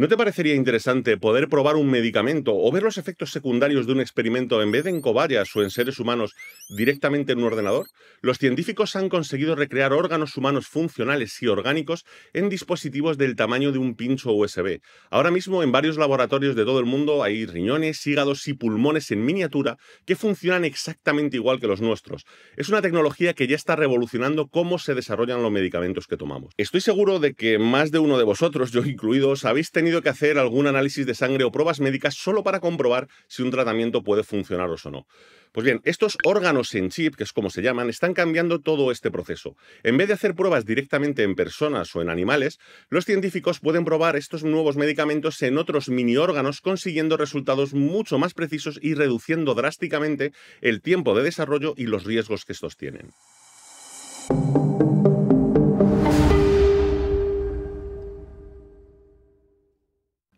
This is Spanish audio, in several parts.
¿No te parecería interesante poder probar un medicamento o ver los efectos secundarios de un experimento en vez de en cobayas o en seres humanos directamente en un ordenador? Los científicos han conseguido recrear órganos humanos funcionales y orgánicos en dispositivos del tamaño de un pincho USB. Ahora mismo en varios laboratorios de todo el mundo hay riñones, hígados y pulmones en miniatura que funcionan exactamente igual que los nuestros. Es una tecnología que ya está revolucionando cómo se desarrollan los medicamentos que tomamos. Estoy seguro de que más de uno de vosotros, yo incluido, habéis tenido tenido que hacer algún análisis de sangre o pruebas médicas solo para comprobar si un tratamiento puede funcionaros o no. Pues bien, estos órganos en chip, que es como se llaman, están cambiando todo este proceso. En vez de hacer pruebas directamente en personas o en animales, los científicos pueden probar estos nuevos medicamentos en otros mini órganos, consiguiendo resultados mucho más precisos y reduciendo drásticamente el tiempo de desarrollo y los riesgos que estos tienen.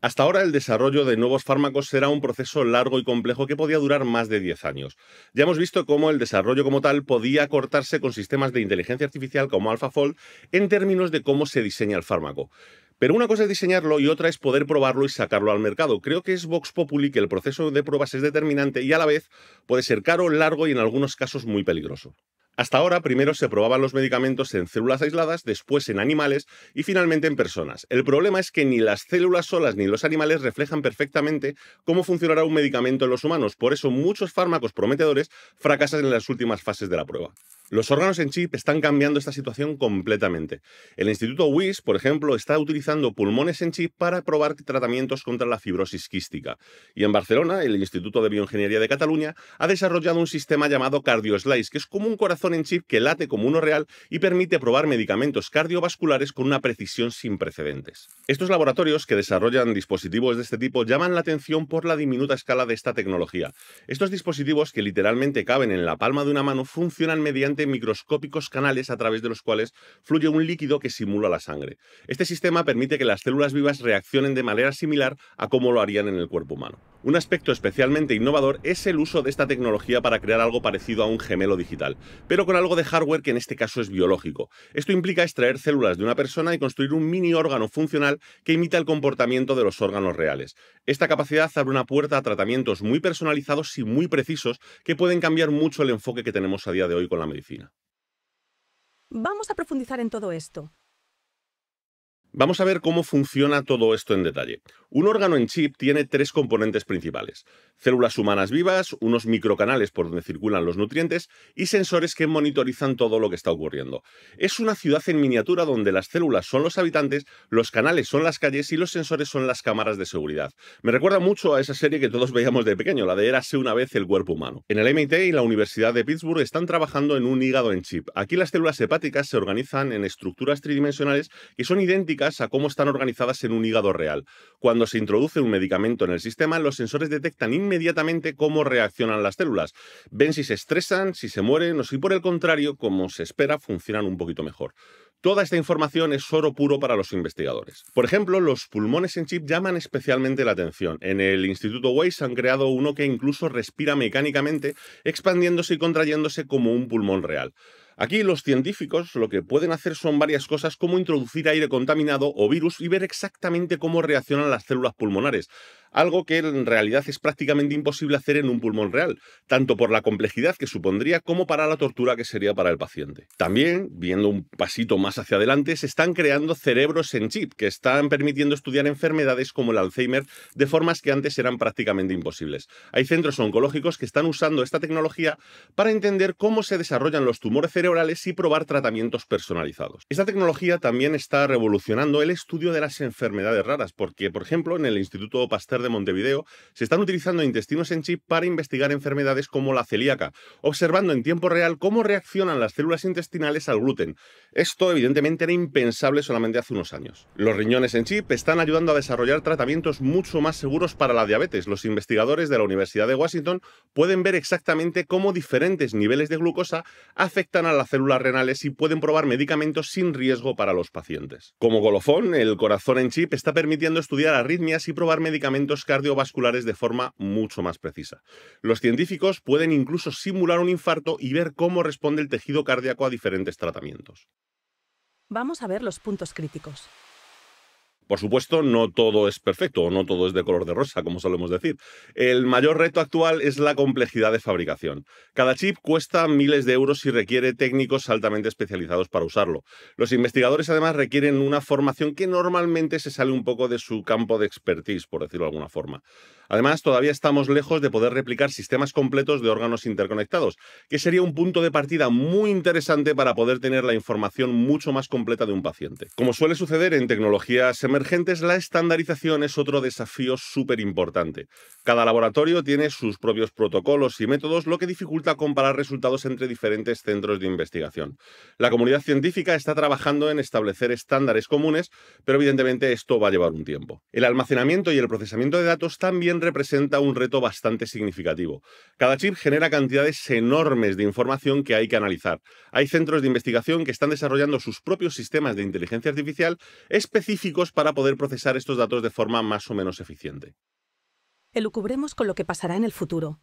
Hasta ahora el desarrollo de nuevos fármacos era un proceso largo y complejo que podía durar más de 10 años. Ya hemos visto cómo el desarrollo como tal podía cortarse con sistemas de inteligencia artificial como AlphaFold en términos de cómo se diseña el fármaco. Pero una cosa es diseñarlo y otra es poder probarlo y sacarlo al mercado. Creo que es Vox Populi que el proceso de pruebas es determinante y a la vez puede ser caro, largo y en algunos casos muy peligroso. Hasta ahora, primero se probaban los medicamentos en células aisladas, después en animales y finalmente en personas. El problema es que ni las células solas ni los animales reflejan perfectamente cómo funcionará un medicamento en los humanos. Por eso muchos fármacos prometedores fracasan en las últimas fases de la prueba. Los órganos en chip están cambiando esta situación completamente. El Instituto WIS, por ejemplo, está utilizando pulmones en chip para probar tratamientos contra la fibrosis quística. Y en Barcelona, el Instituto de Bioingeniería de Cataluña ha desarrollado un sistema llamado CardioSlice, que es como un corazón en chip que late como uno real y permite probar medicamentos cardiovasculares con una precisión sin precedentes. Estos laboratorios que desarrollan dispositivos de este tipo llaman la atención por la diminuta escala de esta tecnología. Estos dispositivos que literalmente caben en la palma de una mano funcionan mediante microscópicos canales a través de los cuales fluye un líquido que simula la sangre. Este sistema permite que las células vivas reaccionen de manera similar a como lo harían en el cuerpo humano. Un aspecto especialmente innovador es el uso de esta tecnología para crear algo parecido a un gemelo digital, pero con algo de hardware que en este caso es biológico. Esto implica extraer células de una persona y construir un mini órgano funcional que imita el comportamiento de los órganos reales. Esta capacidad abre una puerta a tratamientos muy personalizados y muy precisos que pueden cambiar mucho el enfoque que tenemos a día de hoy con la medicina. Vamos a profundizar en todo esto. Vamos a ver cómo funciona todo esto en detalle. Un órgano en chip tiene tres componentes principales. Células humanas vivas, unos microcanales por donde circulan los nutrientes y sensores que monitorizan todo lo que está ocurriendo. Es una ciudad en miniatura donde las células son los habitantes, los canales son las calles y los sensores son las cámaras de seguridad. Me recuerda mucho a esa serie que todos veíamos de pequeño, la de Érase una vez el cuerpo humano. En el MIT y la Universidad de Pittsburgh están trabajando en un hígado en chip. Aquí las células hepáticas se organizan en estructuras tridimensionales que son idénticas a cómo están organizadas en un hígado real. Cuando se introduce un medicamento en el sistema, los sensores detectan inmediatamente cómo reaccionan las células. Ven si se estresan, si se mueren o si por el contrario, como se espera, funcionan un poquito mejor. Toda esta información es oro puro para los investigadores. Por ejemplo, los pulmones en chip llaman especialmente la atención. En el Instituto Weiss han creado uno que incluso respira mecánicamente, expandiéndose y contrayéndose como un pulmón real. Aquí los científicos lo que pueden hacer son varias cosas como introducir aire contaminado o virus y ver exactamente cómo reaccionan las células pulmonares algo que en realidad es prácticamente imposible hacer en un pulmón real, tanto por la complejidad que supondría como para la tortura que sería para el paciente. También, viendo un pasito más hacia adelante, se están creando cerebros en chip que están permitiendo estudiar enfermedades como el Alzheimer de formas que antes eran prácticamente imposibles. Hay centros oncológicos que están usando esta tecnología para entender cómo se desarrollan los tumores cerebrales y probar tratamientos personalizados. Esta tecnología también está revolucionando el estudio de las enfermedades raras, porque, por ejemplo, en el Instituto Pasteur de Montevideo, se están utilizando intestinos en chip para investigar enfermedades como la celíaca, observando en tiempo real cómo reaccionan las células intestinales al gluten. Esto evidentemente era impensable solamente hace unos años. Los riñones en chip están ayudando a desarrollar tratamientos mucho más seguros para la diabetes. Los investigadores de la Universidad de Washington pueden ver exactamente cómo diferentes niveles de glucosa afectan a las células renales y pueden probar medicamentos sin riesgo para los pacientes. Como golofón, el corazón en chip está permitiendo estudiar arritmias y probar medicamentos cardiovasculares de forma mucho más precisa. Los científicos pueden incluso simular un infarto y ver cómo responde el tejido cardíaco a diferentes tratamientos. Vamos a ver los puntos críticos. Por supuesto, no todo es perfecto, o no todo es de color de rosa, como solemos decir. El mayor reto actual es la complejidad de fabricación. Cada chip cuesta miles de euros y requiere técnicos altamente especializados para usarlo. Los investigadores además requieren una formación que normalmente se sale un poco de su campo de expertise, por decirlo de alguna forma. Además, todavía estamos lejos de poder replicar sistemas completos de órganos interconectados, que sería un punto de partida muy interesante para poder tener la información mucho más completa de un paciente. Como suele suceder en tecnologías emergentes, la estandarización es otro desafío súper importante. Cada laboratorio tiene sus propios protocolos y métodos, lo que dificulta comparar resultados entre diferentes centros de investigación. La comunidad científica está trabajando en establecer estándares comunes, pero evidentemente esto va a llevar un tiempo. El almacenamiento y el procesamiento de datos también representa un reto bastante significativo. Cada chip genera cantidades enormes de información que hay que analizar. Hay centros de investigación que están desarrollando sus propios sistemas de inteligencia artificial específicos para poder procesar estos datos de forma más o menos eficiente. Elucubremos con lo que pasará en el futuro.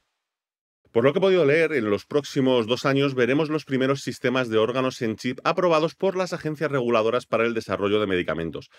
Por lo que he podido leer, en los próximos dos años veremos los primeros sistemas de órganos en chip aprobados por las agencias reguladoras para el desarrollo de medicamentos.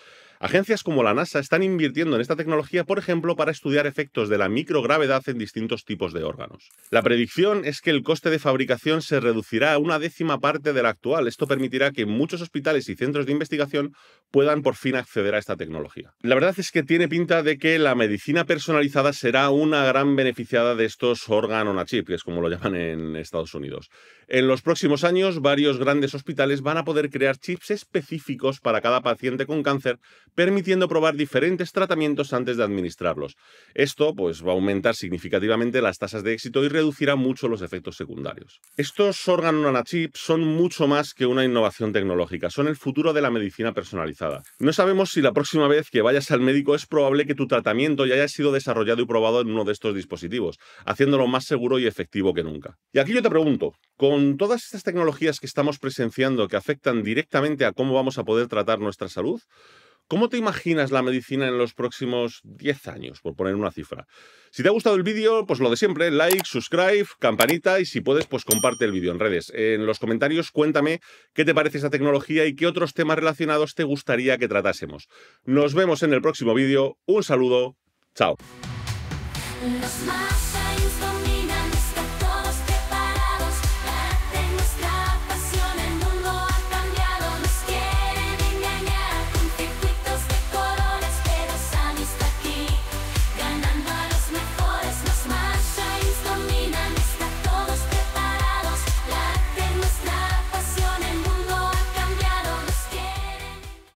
Agencias como la NASA están invirtiendo en esta tecnología, por ejemplo, para estudiar efectos de la microgravedad en distintos tipos de órganos. La predicción es que el coste de fabricación se reducirá a una décima parte de la actual. Esto permitirá que muchos hospitales y centros de investigación puedan por fin acceder a esta tecnología. La verdad es que tiene pinta de que la medicina personalizada será una gran beneficiada de estos órganos a chip, que es como lo llaman en Estados Unidos. En los próximos años, varios grandes hospitales van a poder crear chips específicos para cada paciente con cáncer permitiendo probar diferentes tratamientos antes de administrarlos. Esto pues, va a aumentar significativamente las tasas de éxito y reducirá mucho los efectos secundarios. Estos órganos nanachip son mucho más que una innovación tecnológica, son el futuro de la medicina personalizada. No sabemos si la próxima vez que vayas al médico es probable que tu tratamiento ya haya sido desarrollado y probado en uno de estos dispositivos, haciéndolo más seguro y efectivo que nunca. Y aquí yo te pregunto, con todas estas tecnologías que estamos presenciando que afectan directamente a cómo vamos a poder tratar nuestra salud, ¿Cómo te imaginas la medicina en los próximos 10 años, por poner una cifra? Si te ha gustado el vídeo, pues lo de siempre, like, subscribe, campanita y si puedes, pues comparte el vídeo en redes. En los comentarios cuéntame qué te parece esta tecnología y qué otros temas relacionados te gustaría que tratásemos. Nos vemos en el próximo vídeo, un saludo, chao.